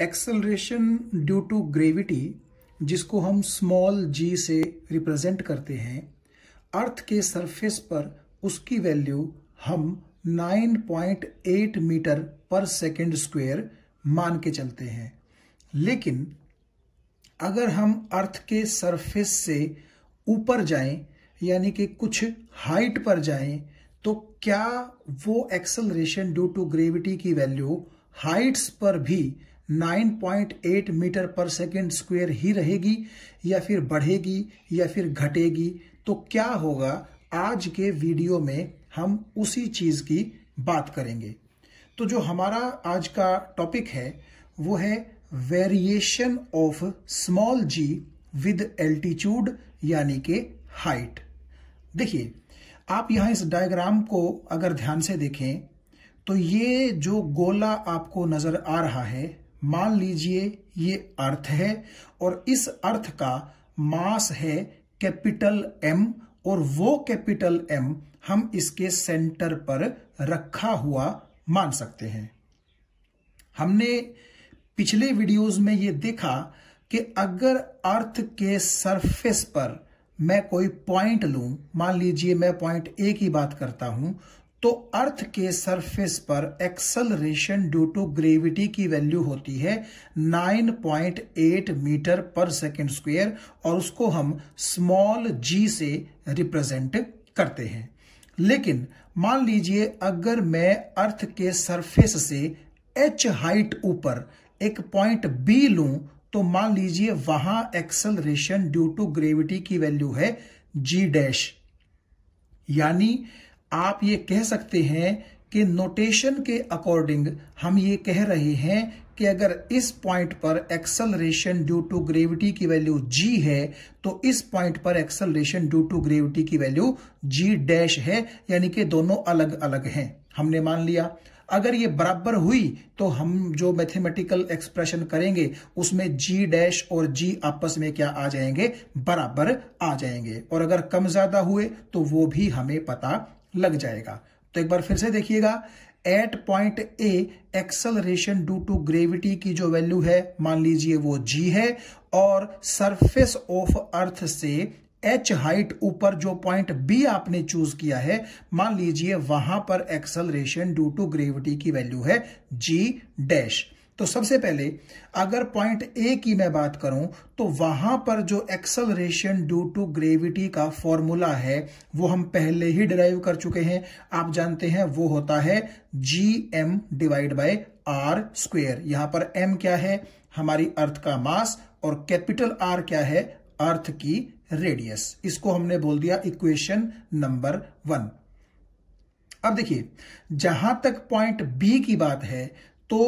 acceleration due to gravity जिसको हम small जी से रिप्रेजेंट करते हैं अर्थ के सरफेस पर उसकी वैल्यू हम 9.8 मीटर पर सेकेंड स्क्वायर मान के चलते हैं लेकिन अगर हम अर्थ के सरफेस से ऊपर जाएं यानी कि कुछ हाइट पर जाएं तो क्या वो एक्सलरेशन ड्यू टू ग्रेविटी की वैल्यू हाइट्स पर भी 9.8 मीटर पर सेकेंड स्क्वायर ही रहेगी या फिर बढ़ेगी या फिर घटेगी तो क्या होगा आज के वीडियो में हम उसी चीज़ की बात करेंगे तो जो हमारा आज का टॉपिक है वो है variation of small g with altitude यानी के हाइट देखिए आप यहाँ इस डायग्राम को अगर ध्यान से देखें तो ये जो गोला आपको नजर आ रहा है मान लीजिए ये अर्थ है और इस अर्थ का मास है कैपिटल एम और वो कैपिटल एम हम इसके सेंटर पर रखा हुआ मान सकते हैं हमने पिछले वीडियोस में ये देखा कि अगर अर्थ के सरफेस पर मैं कोई पॉइंट लूं मान लीजिए मैं पॉइंट ए की बात करता हूं तो अर्थ के सरफेस पर एक्सलरेशन ड्यू टू ग्रेविटी की वैल्यू होती है 9.8 मीटर पर सेकेंड स्क्वायर और उसको हम स्मॉल जी से रिप्रेजेंट करते हैं लेकिन मान लीजिए अगर मैं अर्थ के सरफेस से एच हाइट ऊपर एक पॉइंट बी लूं तो मान लीजिए वहां एक्सलरेशन ड्यू टू ग्रेविटी की वैल्यू है जी डैश यानी आप ये कह सकते हैं कि नोटेशन के अकॉर्डिंग हम ये कह रहे हैं कि अगर इस पॉइंट पर एक्सलरेशन ड्यू टू ग्रेविटी की वैल्यू जी है तो इस पॉइंट पर एक्सलरेशन ड्यू टू ग्रेविटी की वैल्यू जी डैश है यानी कि दोनों अलग अलग हैं हमने मान लिया अगर ये बराबर हुई तो हम जो मैथमेटिकल एक्सप्रेशन करेंगे उसमें जी डैश और जी आपस में क्या आ जाएंगे बराबर आ जाएंगे और अगर कम ज्यादा हुए तो वो भी हमें पता लग जाएगा तो एक बार फिर से देखिएगा at point A acceleration due to gravity की जो वैल्यू है मान लीजिए वो जी है और सरफेस ऑफ अर्थ से एच हाइट ऊपर जो पॉइंट बी आपने चूज किया है मान लीजिए वहां पर एक्सलरेशन ड्यू टू ग्रेविटी की वैल्यू है जी डैश तो सबसे पहले अगर पॉइंट ए की मैं बात करूं तो वहां पर जो एक्सलरेशन ड्यू टू ग्रेविटी का फॉर्मूला है वो हम पहले ही डिराइव कर चुके हैं आप जानते हैं वो होता है g m divide by r square यहां पर एम क्या है हमारी अर्थ का मास और कैपिटल आर क्या है अर्थ की रेडियस इसको हमने बोल दिया इक्वेशन नंबर वन अब देखिए जहां तक पॉइंट बी की बात है तो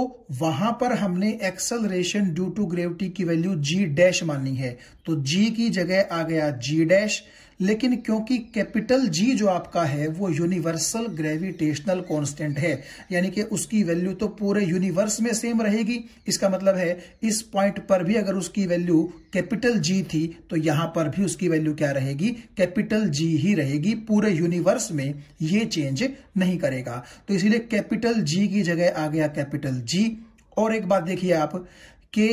वहां पर हमने एक्सलरेशन ड्यू टू ग्रेविटी की वैल्यू जी डैश मानी है तो जी की जगह आ गया जी डैश लेकिन क्योंकि कैपिटल जी जो आपका है वो यूनिवर्सल ग्रेविटेशनल कांस्टेंट है यानी कि उसकी वैल्यू तो पूरे यूनिवर्स में सेम रहेगी इसका मतलब है इस पॉइंट पर भी अगर उसकी वैल्यू कैपिटल जी थी तो यहां पर भी उसकी वैल्यू क्या रहेगी कैपिटल जी ही रहेगी पूरे यूनिवर्स में ये चेंज नहीं करेगा तो इसीलिए कैपिटल जी की जगह आ गया कैपिटल जी और एक बात देखिए आप कि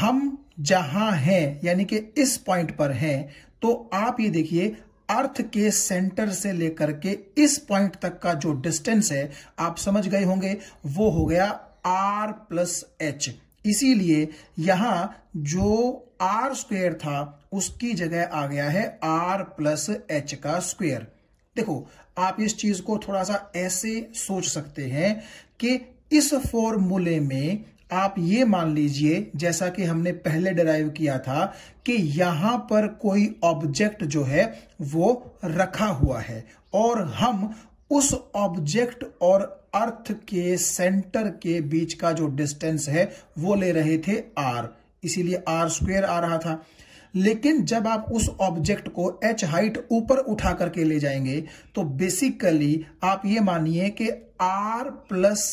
हम जहां हैं यानी कि इस पॉइंट पर हैं तो आप ये देखिए अर्थ के सेंटर से लेकर के इस पॉइंट तक का जो डिस्टेंस है आप समझ गए होंगे वो हो गया आर प्लस एच इसीलिए यहां जो आर स्क्वेयर था उसकी जगह आ गया है आर प्लस एच का स्क्वेयर देखो आप इस चीज को थोड़ा सा ऐसे सोच सकते हैं कि इस फॉर्मूले में आप ये मान लीजिए जैसा कि हमने पहले डराइव किया था कि यहां पर कोई ऑब्जेक्ट जो है वो रखा हुआ है और हम उस ऑब्जेक्ट और अर्थ के सेंटर के बीच का जो डिस्टेंस है वो ले रहे थे आर इसीलिए आर स्क्वेयर आ रहा था लेकिन जब आप उस ऑब्जेक्ट को एच हाइट ऊपर उठा करके ले जाएंगे तो बेसिकली आप ये मानिए कि आर प्लस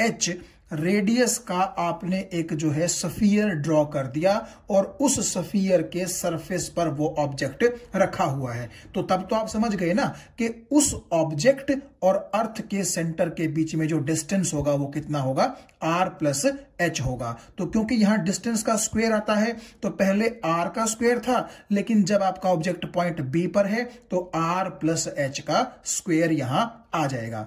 एच रेडियस का आपने एक जो है सफियर ड्रॉ कर दिया और उस सफियर के सरफेस पर वो ऑब्जेक्ट रखा हुआ है तो तब तो आप समझ गए ना कि उस ऑब्जेक्ट और अर्थ के सेंटर के बीच में जो डिस्टेंस होगा वो कितना होगा आर प्लस एच होगा तो क्योंकि यहां डिस्टेंस का स्क्वेयर आता है तो पहले आर का स्क्वेयर था लेकिन जब आपका ऑब्जेक्ट पॉइंट बी पर है तो आर प्लस एच का स्क्वेयर यहां आ जाएगा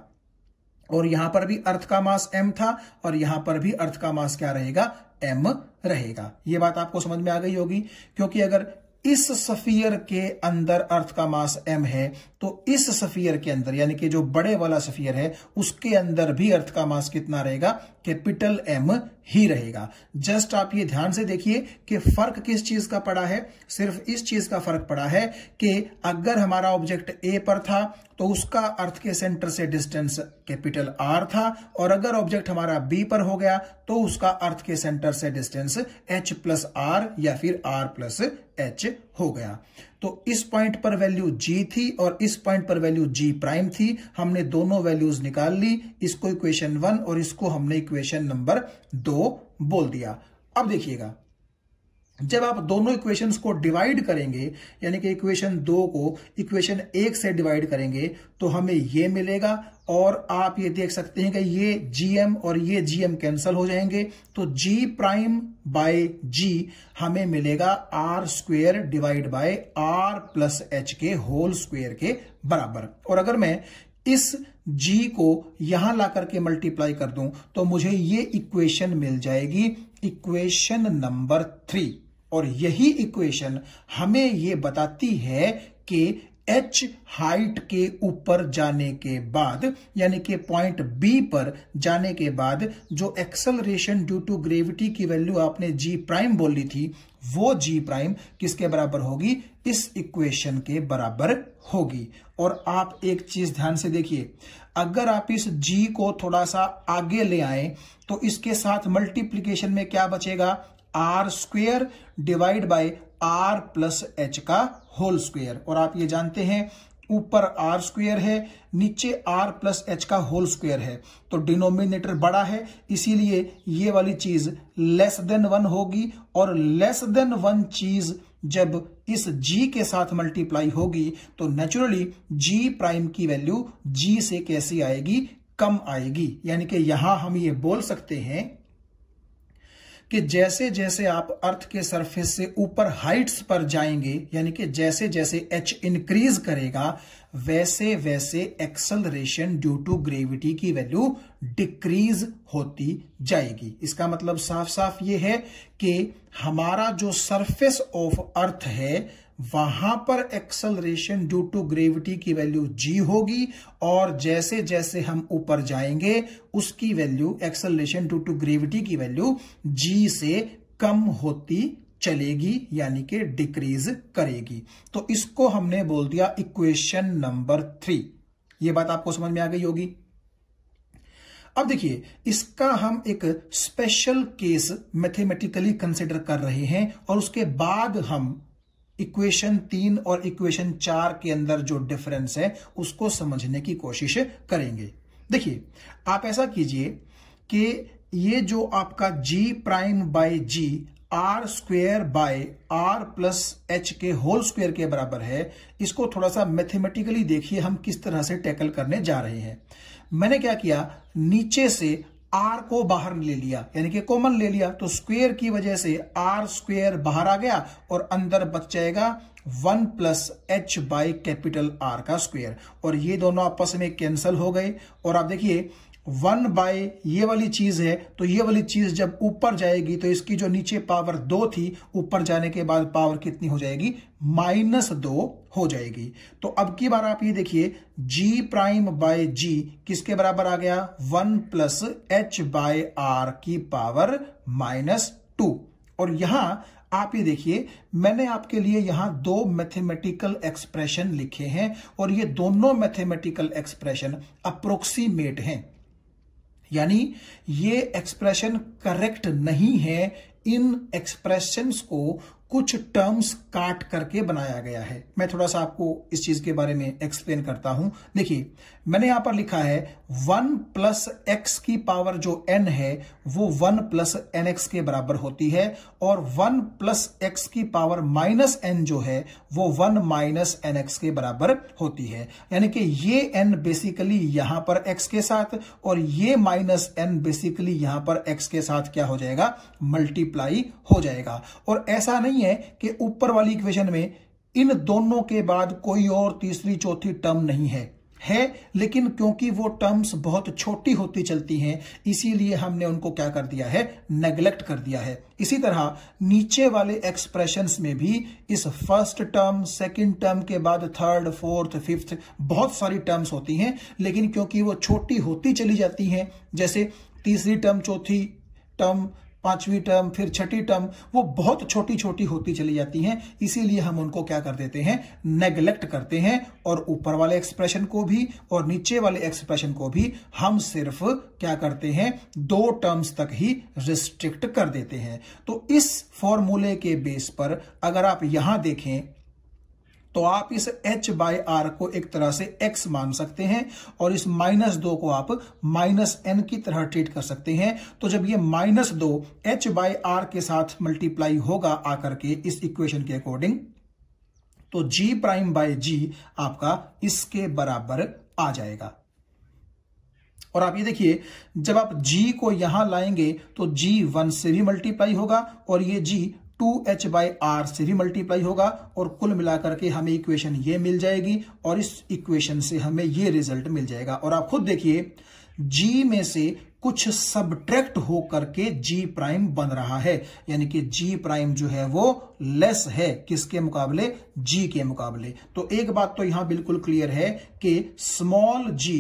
और यहां पर भी अर्थ का मास एम था और यहां पर भी अर्थ का मास क्या रहेगा एम रहेगा यह बात आपको समझ में आ गई होगी क्योंकि अगर इस सफियर के अंदर अर्थ का मास m है तो इस सफियर के अंदर यानी कि जो बड़े वाला सफियर है उसके अंदर भी अर्थ का मास कितना रहेगा कैपिटल m ही रहेगा जस्ट आप ये ध्यान से देखिए कि फर्क किस चीज का पड़ा है सिर्फ इस चीज का फर्क पड़ा है कि अगर हमारा ऑब्जेक्ट ए पर था तो उसका अर्थ के सेंटर से डिस्टेंस कैपिटल आर था और अगर ऑब्जेक्ट हमारा बी पर हो गया तो उसका अर्थ के सेंटर से डिस्टेंस एच प्लस आर या फिर आर प्लस एच हो गया तो इस पॉइंट पर वैल्यू जी थी और इस पॉइंट पर वैल्यू जी प्राइम थी हमने दोनों वैल्यूज निकाल ली इसको इक्वेशन वन और इसको हमने इक्वेशन नंबर दो बोल दिया अब देखिएगा जब आप दोनों इक्वेशंस को डिवाइड करेंगे यानी कि इक्वेशन दो को इक्वेशन एक से डिवाइड करेंगे तो हमें ये मिलेगा और आप ये देख सकते हैं कि ये जीएम और ये जीएम कैंसिल हो जाएंगे तो जी प्राइम बाय जी हमें मिलेगा r square divide by r plus h के होल स्क्वेयर के बराबर और अगर मैं इस जी को यहां ला करके मल्टीप्लाई कर दूं तो मुझे ये इक्वेशन मिल जाएगी इक्वेशन नंबर थ्री और यही इक्वेशन हमें ये बताती है कि एच हाइट के ऊपर जाने के बाद यानी कि पॉइंट बी पर जाने के बाद जो एक्सलरेशन ड्यू टू ग्रेविटी की वैल्यू आपने जी प्राइम बोली थी वो जी प्राइम किसके बराबर होगी इस इक्वेशन के बराबर होगी और आप एक चीज ध्यान से देखिए अगर आप इस जी को थोड़ा सा आगे ले आए तो इसके साथ मल्टीप्लीकेशन में क्या बचेगा r square divide by r plus h का होल स्क्वेयर और आप ये जानते हैं ऊपर आर स्क्वेयर है नीचे आर प्लस एच का होल स्क्वेयर है तो डिनोमिनेटर बड़ा है इसीलिए ये वाली चीज लेस देन वन होगी और लेस देन वन चीज जब इस g के साथ मल्टीप्लाई होगी तो नेचुरली g प्राइम की वैल्यू g से कैसी आएगी कम आएगी यानी कि यहां हम ये बोल सकते हैं कि जैसे जैसे आप अर्थ के सरफेस से ऊपर हाइट्स पर जाएंगे यानी कि जैसे जैसे एच इंक्रीज करेगा वैसे वैसे एक्सलरेशन ड्यू टू ग्रेविटी की वैल्यू डिक्रीज होती जाएगी इसका मतलब साफ साफ ये है कि हमारा जो सरफेस ऑफ अर्थ है वहां पर एक्सलरेशन ड्यू टू ग्रेविटी की वैल्यू जी होगी और जैसे जैसे हम ऊपर जाएंगे उसकी value acceleration due to gravity की वैल्यू जी से कम होती चलेगी यानी कि डिक्रीज करेगी तो इसको हमने बोल दिया इक्वेशन नंबर थ्री ये बात आपको समझ में आ गई होगी अब देखिए इसका हम एक स्पेशल केस मैथमेटिकली कंसिडर कर रहे हैं और उसके बाद हम इक्वेशन तीन और इक्वेशन चार के अंदर जो डिफरेंस है उसको समझने की कोशिश करेंगे देखिए आप ऐसा कीजिए कि ये जो आपका g prime by g r square by r plus h के होल स्क्वेयर के बराबर है इसको थोड़ा सा मैथमेटिकली देखिए हम किस तरह से टैकल करने जा रहे हैं मैंने क्या किया नीचे से आर को बाहर ले लिया यानी कि कॉमन ले लिया तो स्क्वेयर की वजह से आर स्क्वेयर बाहर आ गया और अंदर बच जाएगा one plus h by capital R का स्क्वेयर और ये दोनों आपस में कैंसल हो गए और आप देखिए वन बाय ये वाली चीज है तो ये वाली चीज जब ऊपर जाएगी तो इसकी जो नीचे पावर दो थी ऊपर जाने के बाद पावर कितनी हो जाएगी माइनस दो हो जाएगी तो अब की बार आप ये देखिए जी प्राइम बाय जी किसके बराबर आ गया one plus h by r की पावर माइनस टू और यहां आप ये देखिए मैंने आपके लिए यहां दो मैथमेटिकल एक्सप्रेशन लिखे हैं और ये दोनों मैथमेटिकल एक्सप्रेशन अप्रोक्सीमेट हैं यानी ये एक्सप्रेशन करेक्ट नहीं है इन एक्सप्रेशन को कुछ टर्म्स काट करके बनाया गया है मैं थोड़ा सा आपको इस चीज के बारे में एक्सप्लेन करता हूं देखिए मैंने यहां पर लिखा है वन प्लस एक्स की पावर जो एन है वो वन प्लस एन एक्स के बराबर होती है और वन प्लस एक्स की पावर माइनस एन जो है वो वन माइनस एन एक्स के बराबर होती है यानी कि ये एन बेसिकली यहां पर एक्स के साथ और ये माइनस एन बेसिकली यहां पर एक्स के साथ क्या हो जाएगा मल्टीप्लाई मल्टीप्लाई हो जाएगा और ऐसा नहीं है कि ऊपर वाली इक्वेशन में इन दोनों के बाद कोई और तीसरी चौथी टर्म नहीं है है लेकिन क्योंकि वो टर्म्स बहुत छोटी होती चलती हैं इसीलिए हमने उनको क्या कर दिया है नेग्लेक्ट कर दिया है इसी तरह नीचे वाले एक्सप्रेशंस में भी इस फर्स्ट टर्म सेकंड टर्म के बाद थर्ड फोर्थ फिफ्थ बहुत सारी टर्म्स होती हैं लेकिन क्योंकि वो छोटी होती चली जाती हैं जैसे तीसरी टर्म चौथी टर्म पांचवी टर्म फिर छठी टर्म वो बहुत छोटी छोटी होती चली जाती हैं इसीलिए हम उनको क्या कर देते हैं नेग्लेक्ट करते हैं और ऊपर वाले एक्सप्रेशन को भी और नीचे वाले एक्सप्रेशन को भी हम सिर्फ क्या करते हैं दो टर्म्स तक ही रिस्ट्रिक्ट कर देते हैं तो इस फॉर्मूले के बेस पर अगर आप यहां देखें तो आप इस h बाई आर को एक तरह से x मान सकते हैं और इस माइनस दो को आप माइनस एन की तरह ट्रीट कर सकते हैं तो जब ये माइनस दो एच बाई आर के साथ मल्टीप्लाई होगा आकर के इस इक्वेशन के अकॉर्डिंग तो g प्राइम बाय जी आपका इसके बराबर आ जाएगा और आप ये देखिए जब आप g को यहां लाएंगे तो g वन से भी मल्टीप्लाई होगा और ये g two h by r से भी मल्टीप्लाई होगा और कुल मिलाकर के हमें इक्वेशन ये मिल जाएगी और इस इक्वेशन से हमें ये रिजल्ट मिल जाएगा और आप खुद देखिए जी में से कुछ सब्ट्रैक्ट होकर के जी प्राइम बन रहा है यानी कि जी प्राइम जो है वो लेस है किसके मुकाबले जी के मुकाबले तो एक बात तो यहां बिल्कुल क्लियर है कि small g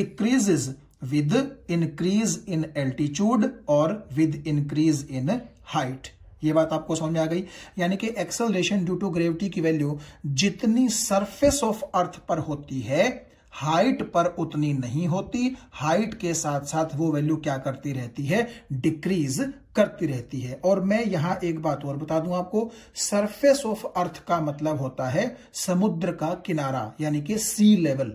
decreases with increase in altitude और विद इंक्रीज इन हाइट ये बात आपको समझ में आ गई यानी कि एक्सलेशन ड्यू टू ग्रेविटी की वैल्यू जितनी सरफेस ऑफ अर्थ पर होती है हाइट पर उतनी नहीं होती हाइट के साथ साथ वो वैल्यू क्या करती रहती है डिक्रीज करती रहती है और मैं यहां एक बात और बता दूं आपको सरफेस ऑफ अर्थ का मतलब होता है समुद्र का किनारा यानी कि सी लेवल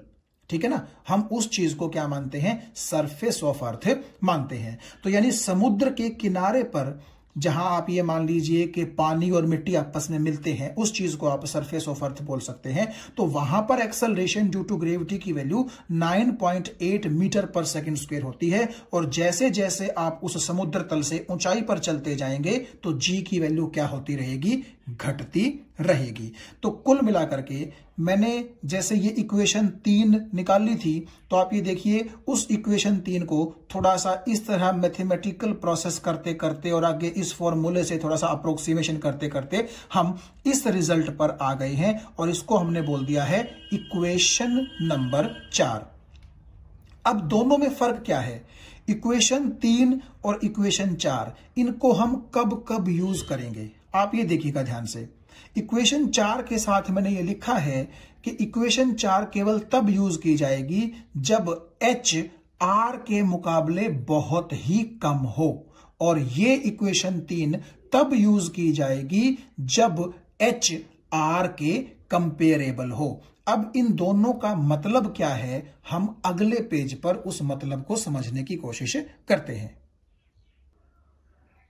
ठीक है ना हम उस चीज को क्या मानते हैं सरफेस ऑफ अर्थ मानते हैं तो यानी समुद्र के किनारे पर जहां आप ये मान लीजिए कि पानी और मिट्टी आपस में मिलते हैं उस चीज को आप सरफेस ऑफ अर्थ बोल सकते हैं तो वहां पर एक्सलरेशन ड्यू टू ग्रेविटी की value 9.8 metre per second square होती है और जैसे जैसे आप उस समुद्र तल से ऊंचाई पर चलते जाएंगे तो जी की वैल्यू क्या होती रहेगी घटती रहेगी तो कुल मिलाकर के मैंने जैसे ये इक्वेशन तीन निकाल ली थी तो आप ये देखिए उस इक्वेशन तीन को थोड़ा सा इस तरह मैथमेटिकल प्रोसेस करते करते और आगे इस फॉर्मूले से थोड़ा सा अप्रोक्सीमेशन करते करते हम इस रिजल्ट पर आ गए हैं और इसको हमने बोल दिया है इक्वेशन नंबर चार अब दोनों में फर्क क्या है इक्वेशन तीन और इक्वेशन चार इनको हम कब कब यूज करेंगे आप ये देखिएगा ध्यान से इक्वेशन चार के साथ मैंने ये लिखा है कि इक्वेशन चार केवल तब यूज की जाएगी जब एच आर के मुकाबले बहुत ही कम हो और ये इक्वेशन तीन तब यूज की जाएगी जब एच आर के कंपेरेबल हो अब इन दोनों का मतलब क्या है हम अगले पेज पर उस मतलब को समझने की कोशिश करते हैं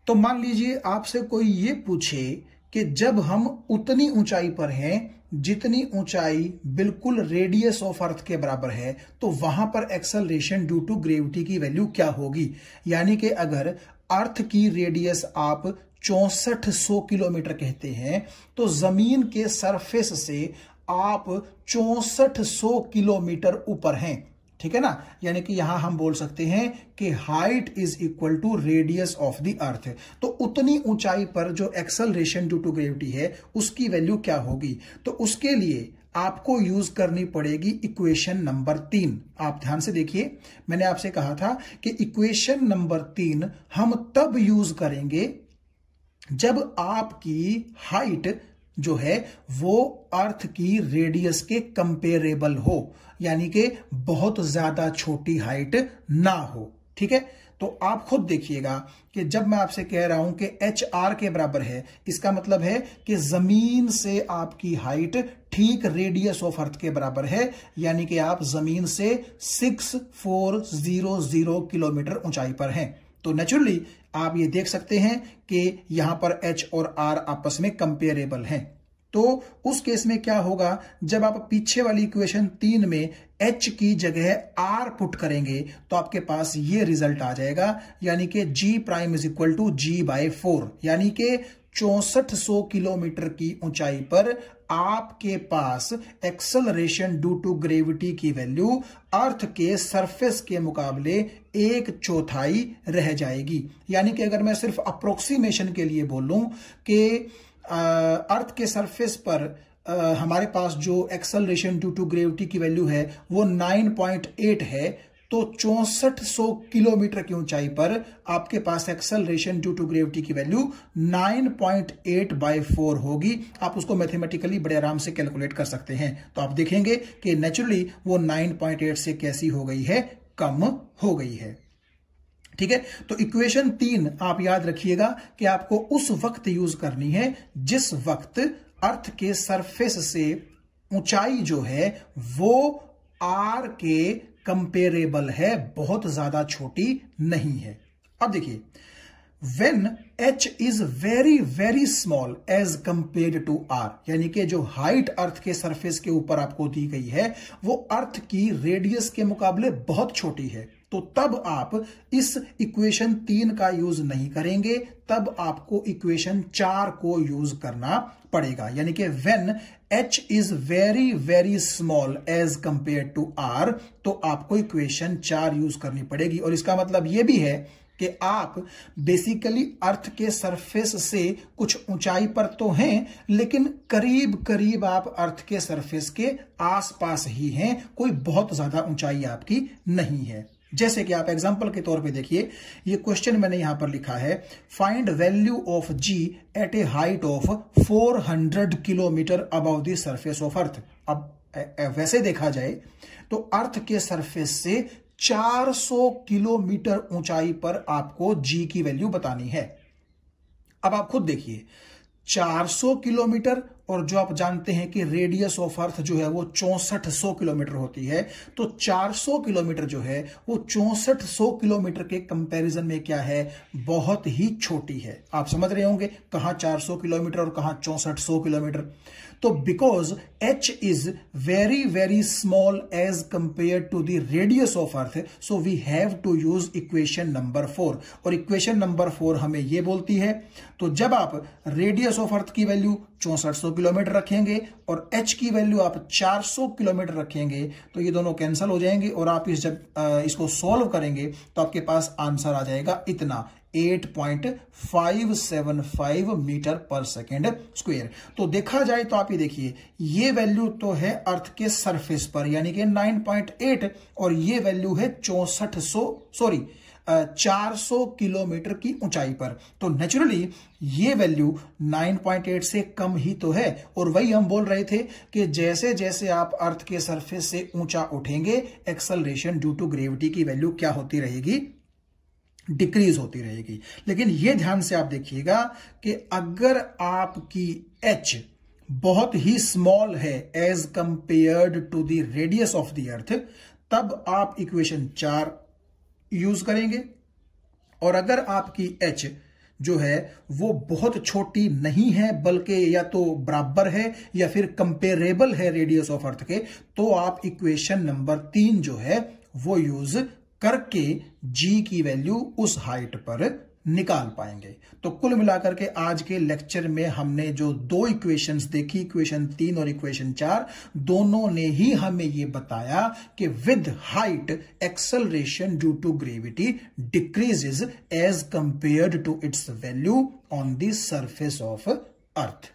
तो मान लीजिए आपसे कोई ये पूछे कि जब हम उतनी ऊंचाई पर हैं जितनी ऊंचाई बिल्कुल रेडियस ऑफ अर्थ के बराबर है तो वहां पर एक्सेलरेशन ड्यू टू ग्रेविटी की वैल्यू क्या होगी यानी कि अगर अर्थ की रेडियस आप चौसठ सौ किलोमीटर कहते हैं तो जमीन के सरफेस से आप चौसठ सौ किलोमीटर ऊपर हैं ठीक है ना यानी कि यहां हम बोल सकते हैं कि height is equal to radius of the earth तो उतनी ऊंचाई पर जो एक्सलरेशन ड्यू टू ग्रेविटी है उसकी वैल्यू क्या होगी तो उसके लिए आपको यूज करनी पड़ेगी इक्वेशन नंबर तीन आप ध्यान से देखिए मैंने आपसे कहा था कि इक्वेशन नंबर तीन हम तब यूज करेंगे जब आपकी हाइट जो है वो अर्थ की रेडियस के कंपेरेबल हो यानी कि बहुत ज्यादा छोटी हाइट ना हो ठीक है तो आप खुद देखिएगा कि जब मैं आपसे कह रहा हूं कि एच आर के बराबर है इसका मतलब है कि जमीन से आपकी हाइट ठीक रेडियस ऑफ अर्थ के बराबर है यानी कि आप जमीन से six four zero zero kilometre ऊंचाई पर हैं तो नेचुरली आप ये देख सकते हैं कि यहां पर एच और आर आपस में कंपेरेबल हैं तो उस केस में क्या होगा जब आप पीछे वाली इक्वेशन तीन में एच की जगह आर पुट करेंगे तो आपके पास ये रिजल्ट आ जाएगा यानी कि g prime is equal to g by four यानी कि चौसठ सौ किलोमीटर की ऊंचाई पर आपके पास एक्सलरेशन ड्यू टू ग्रेविटी की वैल्यू अर्थ के सरफेस के मुकाबले एक चौथाई रह जाएगी यानी कि अगर मैं सिर्फ अप्रोक्सीमेशन के लिए बोलूं कि अर्थ के सरफेस पर आ, हमारे पास जो एक्सलेशन ड्यू टू ग्रेविटी की वैल्यू है वो 9.8 है तो चौसठ किलोमीटर की ऊंचाई पर आपके पास एक्सलेशन ड्यू टू ग्रेविटी की value 9.8 point eight by four होगी आप उसको मैथमेटिकली बड़े आराम से कैलकुलेट कर सकते हैं तो आप देखेंगे कि नेचुरली वो 9.8 से कैसी हो गई है कम हो गई है ठीक है तो इक्वेशन तीन आप याद रखिएगा कि आपको उस वक्त यूज करनी है जिस वक्त अर्थ के सरफेस से ऊंचाई जो है वो आर के कंपेरेबल है बहुत ज्यादा छोटी नहीं है अब देखिए when h is very very small as compared to r यानी कि जो हाइट अर्थ के सरफेस के ऊपर आपको दी गई है वो अर्थ की रेडियस के मुकाबले बहुत छोटी है तो तब आप इस इक्वेशन तीन का यूज नहीं करेंगे तब आपको इक्वेशन चार को यूज करना पड़ेगा यानी कि when h is very very small as compared to r तो आपको इक्वेशन चार यूज करनी पड़ेगी और इसका मतलब यह भी है कि आप बेसिकली अर्थ के सरफेस से कुछ ऊंचाई पर तो हैं लेकिन करीब करीब आप अर्थ के सरफेस के आसपास ही हैं कोई बहुत ज्यादा ऊंचाई आपकी नहीं है जैसे कि आप एग्जाम्पल के तौर पे देखिए ये क्वेश्चन मैंने यहां पर लिखा है find value of g at a height of 400 kilometre above the surface of earth अब वैसे देखा जाए तो अर्थ के सरफेस से 400 किलोमीटर ऊंचाई पर आपको जी की वैल्यू बतानी है अब आप खुद देखिए 400 किलोमीटर और जो आप जानते हैं कि रेडियस ऑफ अर्थ जो है वो चौसठ सौ किलोमीटर होती है तो 400 किलोमीटर जो है वो चौसठ सौ किलोमीटर के कंपैरिजन में क्या है बहुत ही छोटी है आप समझ रहे होंगे कहाँ 400 किलोमीटर और कहा चौसठ सौ किलोमीटर तो because h is very very small as compared to the radius of earth so we have to use equation number four और इक्वेशन नंबर फोर हमें ये बोलती है तो जब आप रेडियस ऑफ अर्थ की वैल्यू चौसठ किलोमीटर रखेंगे और एच की वैल्यू आप 400 किलोमीटर रखेंगे तो ये दोनों कैंसिल हो जाएंगे और आप इस जब इसको सॉल्व करेंगे तो आपके पास आंसर आ जाएगा इतना 8.575 मीटर पर सेकेंड स्क्वायर तो देखा जाए तो आप ये देखिए ये वैल्यू तो है अर्थ के सरफेस पर यानी कि 9.8 और ये वैल्यू है चौसठ सॉरी 400 किलोमीटर की ऊंचाई पर तो नेचुरली ये वैल्यू 9.8 से कम ही तो है और वही हम बोल रहे थे कि जैसे जैसे आप अर्थ के सरफेस से ऊंचा उठेंगे एक्सलरेशन ड्यू टू ग्रेविटी की वैल्यू क्या होती रहेगी डिक्रीज होती रहेगी लेकिन यह ध्यान से आप देखिएगा कि अगर आपकी एच बहुत ही स्मॉल है as compared to the radius of the earth तब आप इक्वेशन चार यूज करेंगे और अगर आपकी एच जो है वो बहुत छोटी नहीं है बल्कि या तो बराबर है या फिर कंपेरेबल है रेडियस ऑफ अर्थ के तो आप इक्वेशन नंबर तीन जो है वो यूज करके जी की वैल्यू उस हाइट पर निकाल पाएंगे तो कुल मिलाकर के आज के लेक्चर में हमने जो दो इक्वेशंस देखी इक्वेशन तीन और इक्वेशन चार दोनों ने ही हमें ये बताया कि with height acceleration due to gravity decreases as compared to its value on दर्फेस सरफेस ऑफ अर्थ